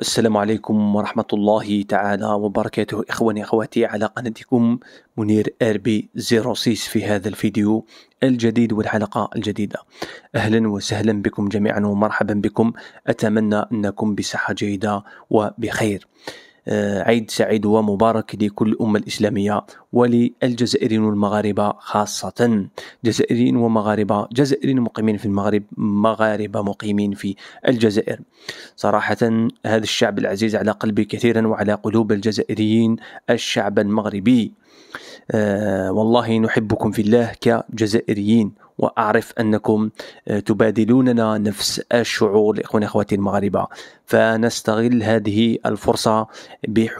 السلام عليكم ورحمة الله تعالى وبركاته إخواني أخواتي على قناتكم منير أربي زيروسيس في هذا الفيديو الجديد والحلقة الجديدة أهلا وسهلا بكم جميعا ومرحبا بكم أتمنى أنكم بصحة جيدة وبخير آه، عيد سعيد ومبارك لكل الأمة الإسلامية وللجزائريين والمغاربة خاصة جزائريين ومغاربة جزائريين مقيمين في المغرب مغاربة مقيمين في الجزائر صراحة هذا الشعب العزيز على قلبي كثيرا وعلى قلوب الجزائريين الشعب المغربي آه والله نحبكم في الله كجزائريين وأعرف أنكم آه، تبادلوننا نفس الشعور لإخواني أخواتي المغاربة فنستغل هذه الفرصة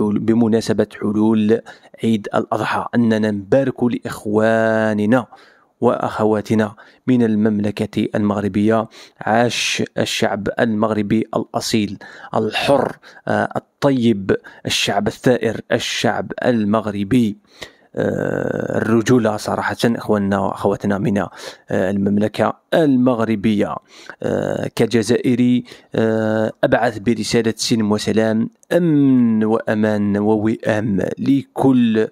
بمناسبة حلول عيد الأضحى أننا نبارك لإخواننا واخواتنا من المملكه المغربيه عاش الشعب المغربي الاصيل الحر آه، الطيب الشعب الثائر الشعب المغربي آه، الرجوله صراحه اخواننا واخواتنا من آه، المملكه المغربية آه، كجزائري آه، أبعث برسالة سلم وسلام أمن وأمان ووئام لكل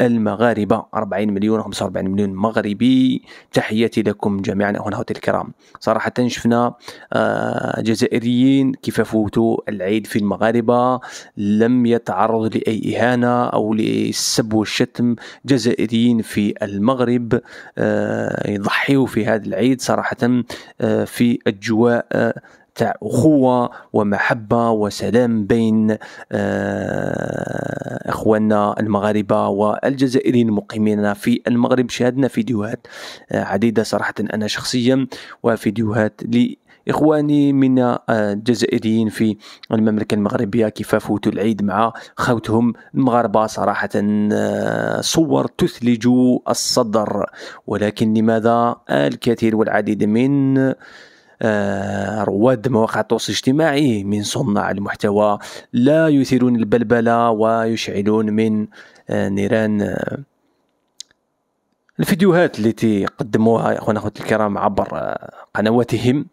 المغاربة 40 مليون 45 مليون مغربي تحياتي لكم جميعا أخواناتي الكرام صراحة شفنا آه، جزائريين كيف فوتوا العيد في المغاربة لم يتعرض لأي إهانة أو للسب والشتم جزائريين في المغرب يضحيوا في هذا العيد صراحة صراحه آه، في اجواء آه، تاع أخوة ومحبة وسلام بين آه، إخواننا المغاربة والجزائريين المقيمين في المغرب شاهدنا فيديوهات عديدة صراحة أنا شخصيا وفيديوهات لي إخواني من آه، الجزائريين في المملكة المغربية كيف فوتوا العيد مع خوتهم المغاربة صراحة آه، صور تثلج الصدر ولكن لماذا الكثير والعديد من آه، رواد مواقع التواصل الاجتماعي من صناع المحتوى لا يثيرون البلبلة ويشعلون من نيران الفيديوهات التي قدموها يا اخوانا اخوتي الكرام عبر قنواتهم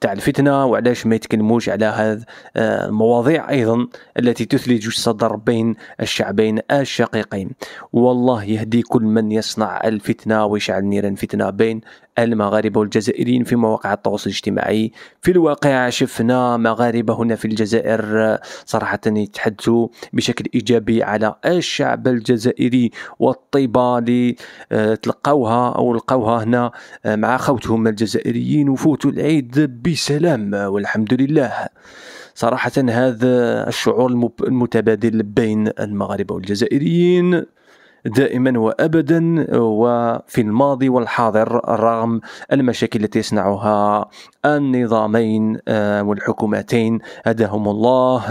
تاع الفتنه وعلاش ما يتكلموش على هذه آه، المواضيع ايضا التي تثلج الصدر بين الشعبين الشقيقين والله يهدي كل من يصنع الفتنه ويشعل نيران فتنه بين المغاربة والجزائريين في مواقع التواصل الاجتماعي في الواقع شفنا مغاربة هنا في الجزائر آه، صراحة يتحدثوا بشكل إيجابي على الشعب الجزائري والطيبة اللي آه، تلقوها أو لقوها هنا مع خوتهم الجزائريين وفوتوا العيد بسلام والحمد لله صراحة هذا الشعور المتبادل بين المغاربة والجزائريين دائما وابدا وفي الماضي والحاضر رغم المشاكل التي يصنعها النظامين آه، والحكومتين هداهم الله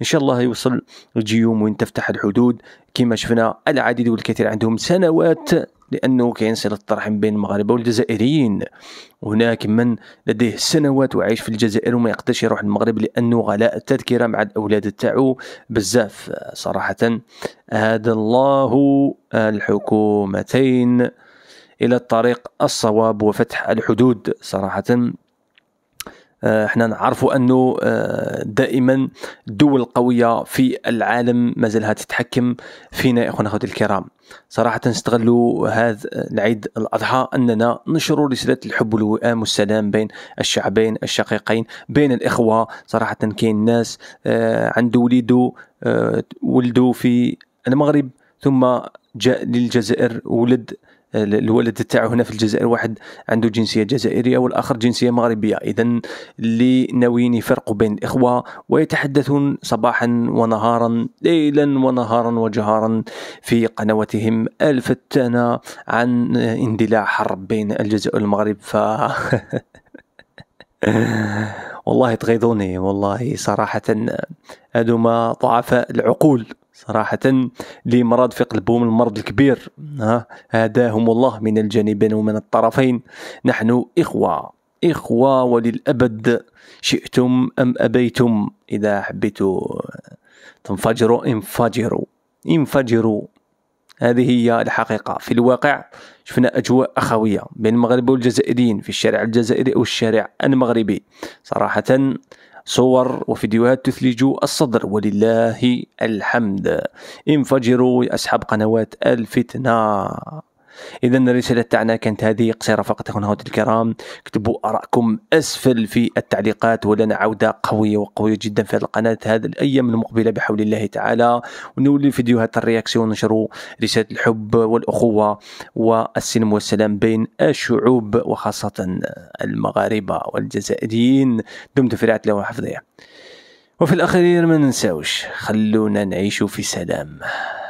ان شاء الله يوصل الجيوم وين تفتح الحدود كما شفنا العديد والكثير عندهم سنوات لأنه كاين صلة الترحم بين المغاربة والجزائريين هناك من لديه سنوات وعايش في الجزائر وما يقدرش يروح المغرب لأنه غلاء التذكرة مع الأولاد تاعو بزاف صراحة هذا الله الحكومتين إلى الطريق الصواب وفتح الحدود صراحة آه، احنا نعرفوا انه آه، دائما الدول القويه في العالم مازالها تتحكم فينا يا اخوان اخوتي الكرام صراحه نستغلوا هذا العيد الاضحى اننا ننشروا رساله الحب والوئام والسلام بين الشعبين الشقيقين بين الاخوه صراحه كاين ناس آه، عنده وليده ولدوا في المغرب ثم جاء للجزائر ولد الولد تاعو هنا في الجزائر واحد عنده جنسيه جزائريه والاخر جنسيه مغربيه اذا اللي ناويين يفرقوا بين الاخوه ويتحدثون صباحا ونهارا ليلا ونهارا وجهارا في قنواتهم الفتانه عن اندلاع حرب بين الجزائر والمغرب ف والله تغيظوني والله صراحة هذوما ضعفاء العقول صراحة لمرض في قلبهم المرض الكبير ها هداهم الله من الجانبين ومن الطرفين نحن إخوة إخوة وللأبد شئتم أم أبيتم إذا حبيتوا تنفجروا انفجروا انفجروا هذه هي الحقيقة في الواقع شفنا أجواء أخوية بين المغرب والجزائريين في الشارع الجزائري أو الشارع المغربي صراحة صور وفيديوهات تثلج الصدر ولله الحمد انفجروا يا أصحاب قنوات الفتنة اذا الرساله تاعنا كانت هذه قصيره فقط هنا الكرام اكتبوا ارائكم اسفل في التعليقات ولنا عوده قويه وقويه جدا في هذه القناه هذه الايام المقبله بحول الله تعالى ونولي فيديوهات الرياكسيون ونشروا رساله الحب والاخوه والسلم والسلام بين الشعوب وخاصه المغاربه والجزائريين دمتم في رعايه الله وحفظه وفي الأخير ما ننساوش خلونا نعيش في سلام